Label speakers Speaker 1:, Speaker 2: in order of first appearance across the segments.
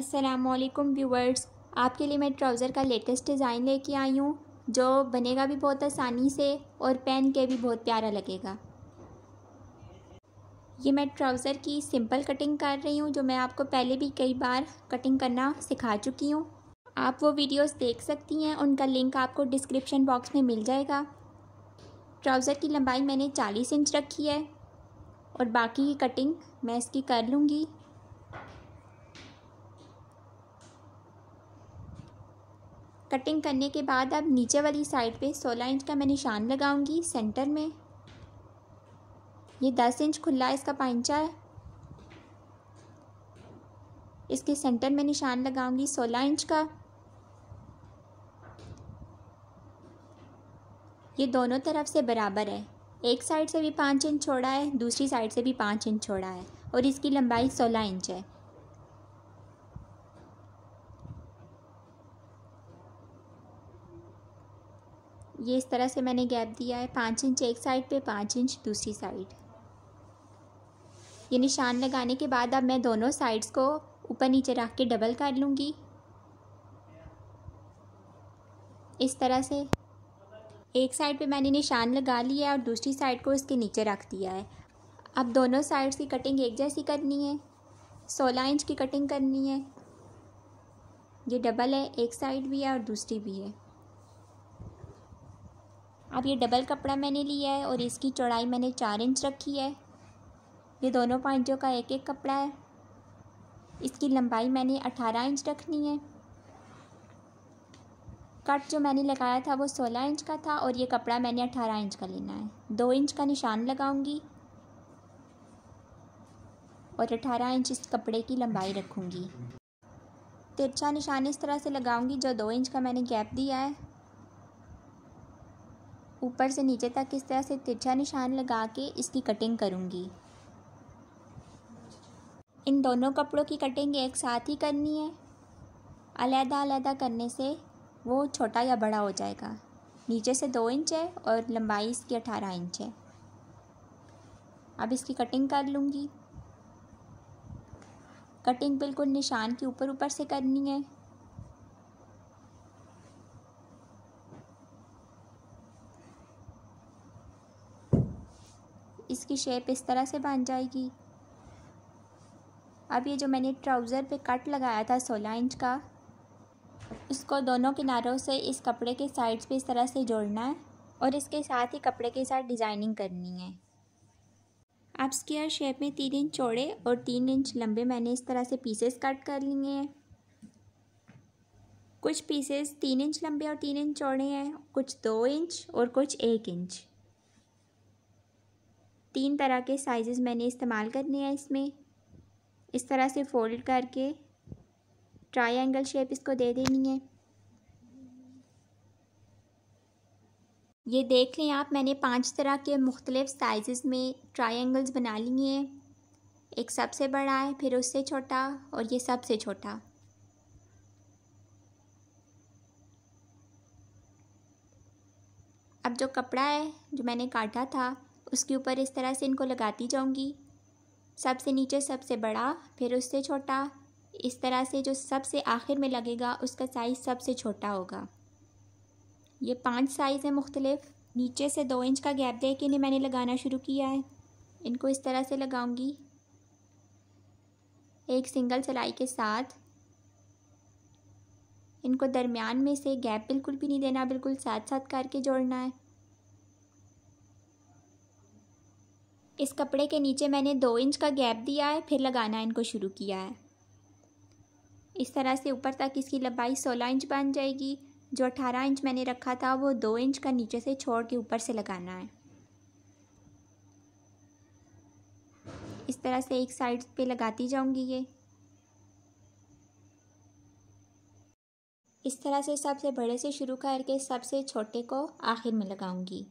Speaker 1: असलकम व्यूवर्स आपके लिए मैं ट्राउज़र का लेटेस्ट डिज़ाइन लेके आई हूँ जो बनेगा भी बहुत आसानी से और पहन के भी बहुत प्यारा लगेगा ये मैं ट्राउज़र की सिंपल कटिंग कर रही हूँ जो मैं आपको पहले भी कई बार कटिंग करना सिखा चुकी हूँ आप वो वीडियोस देख सकती हैं उनका लिंक आपको डिस्क्रिप्शन बॉक्स में मिल जाएगा ट्राउज़र की लंबाई मैंने चालीस इंच रखी है और बाकी की कटिंग मैं इसकी कर लूँगी कटिंग करने के बाद अब नीचे वाली साइड पे 16 इंच का मैं निशान लगाऊंगी सेंटर में ये 10 इंच खुला है इसका पाइंचा है इसके सेंटर में निशान लगाऊंगी 16 इंच का ये दोनों तरफ से बराबर है एक साइड से भी पाँच इंच छोड़ा है दूसरी साइड से भी पाँच इंच छोड़ा है और इसकी लंबाई सोलह इंच है ये इस तरह से मैंने गैप दिया है पाँच इंच एक साइड पे पाँच इंच दूसरी साइड ये निशान लगाने के बाद अब मैं दोनों साइड्स को ऊपर नीचे रख के डबल कर लूँगी इस तरह से एक साइड पे मैंने निशान लगा लिया है और दूसरी साइड को इसके नीचे रख दिया है अब दोनों साइड्स की कटिंग एक जैसी करनी है सोलह इंच की कटिंग करनी है ये डबल है एक साइड भी है और दूसरी भी है अब ये डबल कपड़ा मैंने लिया है और इसकी चौड़ाई मैंने चार इंच रखी है ये दोनों पॉइंटों का एक एक कपड़ा है इसकी लंबाई मैंने अठारह इंच रखनी है कट जो मैंने लगाया था वो सोलह इंच का था और ये कपड़ा मैंने अठारह इंच का लेना है दो इंच का निशान लगाऊंगी और अठारह इंच इस कपड़े की लंबाई रखूंगी तिरछा निशान इस तरह से लगाऊंगी जो दो इंच का मैंने गैप दिया है ऊपर से नीचे तक इस तरह से तिरछा निशान लगा के इसकी कटिंग करूँगी इन दोनों कपड़ों की कटिंग एक साथ ही करनी है अलहदा अलहदा करने से वो छोटा या बड़ा हो जाएगा नीचे से दो इंच है और लंबाई इसकी अठारह इंच है अब इसकी कटिंग कर लूँगी कटिंग बिल्कुल निशान के ऊपर ऊपर से करनी है इसकी शेप इस तरह से बन जाएगी अब ये जो मैंने ट्राउज़र पे कट लगाया था सोलह इंच का उसको दोनों किनारों से इस कपड़े के साइड्स पे इस तरह से जोड़ना है और इसके साथ ही कपड़े के साथ डिज़ाइनिंग करनी है अब स्केयर शेप में तीन इंच चौड़े और तीन इंच लंबे मैंने इस तरह से पीसेस कट कर लिए हैं कुछ पीसेस तीन इंच लंबे और तीन इंच चौड़े हैं कुछ दो इंच और कुछ एक इंच तीन तरह के साइज़ मैंने इस्तेमाल करने हैं इसमें इस तरह से फोल्ड करके ट्रायंगल शेप इसको दे देनी है ये देख लें आप मैंने पांच तरह के मुख्तलिफ़ साइज़ में ट्रायंगल्स बना लिए हैं एक सबसे बड़ा है फिर उससे छोटा और ये सबसे छोटा अब जो कपड़ा है जो मैंने काटा था उसके ऊपर इस तरह से इनको लगाती जाऊंगी सबसे नीचे सबसे बड़ा फिर उससे छोटा इस तरह से जो सबसे आखिर में लगेगा उसका साइज़ सबसे छोटा होगा ये पांच साइज़ हैं मुख्तलिफ नीचे से दो इंच का गैप दे के मैंने लगाना शुरू किया है इनको इस तरह से लगाऊंगी एक सिंगल सिलाई के साथ इनको दरमियान में से गैप बिल्कुल भी नहीं देना बिल्कुल साथ साथ करके जोड़ना है इस कपड़े के नीचे मैंने दो इंच का गैप दिया है फिर लगाना इनको शुरू किया है इस तरह से ऊपर तक इसकी लंबाई सोलह इंच बन जाएगी जो अठारह इंच मैंने रखा था वो दो इंच का नीचे से छोड़ के ऊपर से लगाना है इस तरह से एक साइड पे लगाती जाऊंगी ये इस तरह से सबसे बड़े से शुरू करके सबसे छोटे को आखिर में लगाऊंगी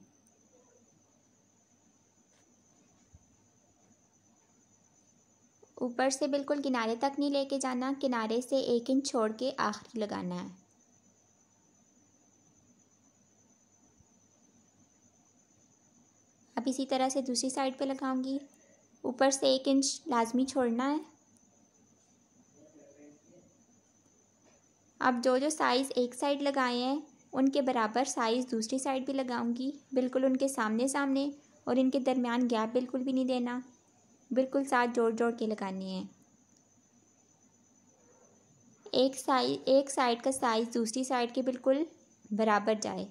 Speaker 1: ऊपर से बिल्कुल किनारे तक नहीं लेके जाना किनारे से एक इंच छोड़ के आखिरी लगाना है अब इसी तरह से दूसरी साइड पे लगाऊंगी ऊपर से एक इंच लाजमी छोड़ना है अब जो जो साइज़ एक साइड लगाए हैं उनके बराबर साइज़ दूसरी साइड भी लगाऊंगी बिल्कुल उनके सामने सामने और इनके दरमियान गैप बिल्कुल भी नहीं देना बिल्कुल साथ जोड़ जोड़ के लगानी है एक साइज एक साइड का साइज़ दूसरी साइड के बिल्कुल बराबर जाए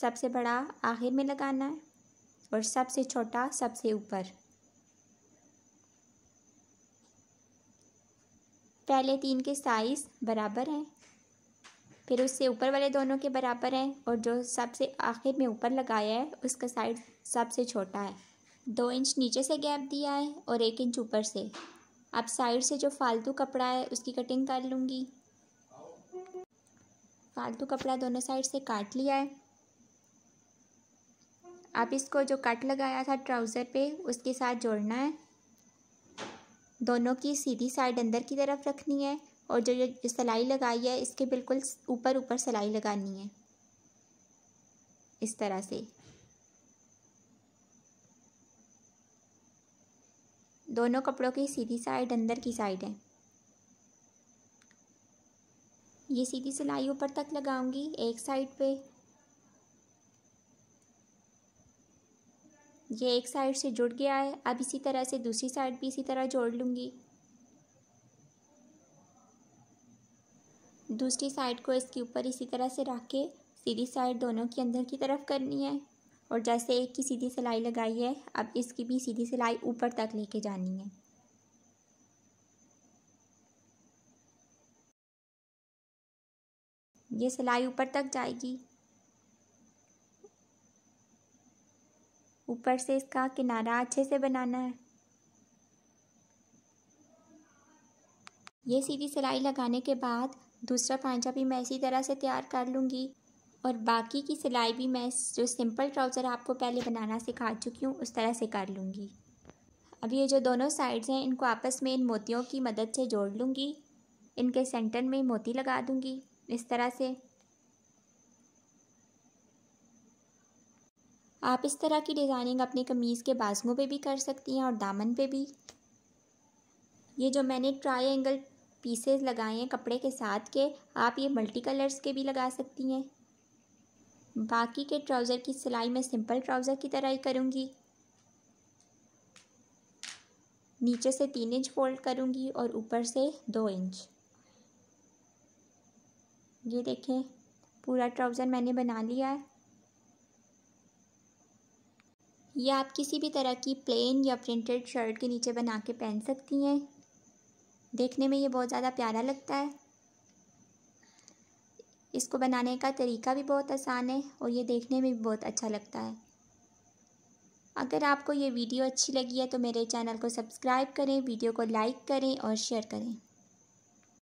Speaker 1: सबसे बड़ा आखिर में लगाना है और सबसे छोटा सबसे ऊपर पहले तीन के साइज़ बराबर हैं फिर उससे ऊपर वाले दोनों के बराबर है और जो सबसे आखिर में ऊपर लगाया है उसका साइड सबसे छोटा है दो इंच नीचे से गैप दिया है और एक इंच ऊपर से अब साइड से जो फालतू कपड़ा है उसकी कटिंग कर लूँगी फालतू कपड़ा दोनों साइड से काट लिया है अब इसको जो कट लगाया था ट्राउज़र पे उसके साथ जोड़ना है दोनों की सीधी साइड अंदर की तरफ रखनी है और जो ये सिलाई लगाई है इसके बिल्कुल ऊपर ऊपर सिलाई लगानी है इस तरह से दोनों कपड़ों की सीधी साइड अंदर की साइड है ये सीधी सिलाई ऊपर तक लगाऊंगी एक साइड पे ये एक साइड से जुड़ गया है अब इसी तरह से दूसरी साइड भी इसी तरह जोड़ लूँगी दूसरी साइड को इसके ऊपर इसी तरह से रख के सीधी साइड दोनों की अंदर की तरफ करनी है और जैसे एक की सीधी सिलाई लगाई है अब इसकी भी सीधी सिलाई ऊपर तक लेके जानी है ये सिलाई ऊपर तक जाएगी ऊपर से इसका किनारा अच्छे से बनाना है ये सीधी सिलाई लगाने के बाद दूसरा पांचा भी मैं इसी तरह से तैयार कर लूँगी और बाकी की सिलाई भी मैं जो सिंपल ट्राउज़र आपको पहले बनाना सिखा चुकी हूँ उस तरह से कर लूँगी अब ये जो दोनों साइड्स हैं इनको आपस में इन मोतियों की मदद से जोड़ लूँगी इनके सेंटर में मोती लगा दूँगी इस तरह से आप इस तरह की डिज़ाइनिंग अपने कमीज़ के बाजुओं पे भी कर सकती हैं और दामन पे भी ये जो मैंने ट्राई एंगल पीसेस लगाए हैं कपड़े के साथ के आप ये मल्टी कलर्स के भी लगा सकती हैं बाकी के ट्राउज़र की सिलाई मैं सिंपल ट्राउज़र की तरह ही करूँगी नीचे से तीन इंच फोल्ड करूँगी और ऊपर से दो इंच ये देखें पूरा ट्राउज़र मैंने बना लिया है ये आप किसी भी तरह की प्लेन या प्रिंटेड शर्ट के नीचे बना के पहन सकती हैं देखने में ये बहुत ज़्यादा प्यारा लगता है इसको बनाने का तरीका भी बहुत आसान है और ये देखने में भी बहुत अच्छा लगता है अगर आपको ये वीडियो अच्छी लगी है तो मेरे चैनल को सब्सक्राइब करें वीडियो को लाइक करें और शेयर करें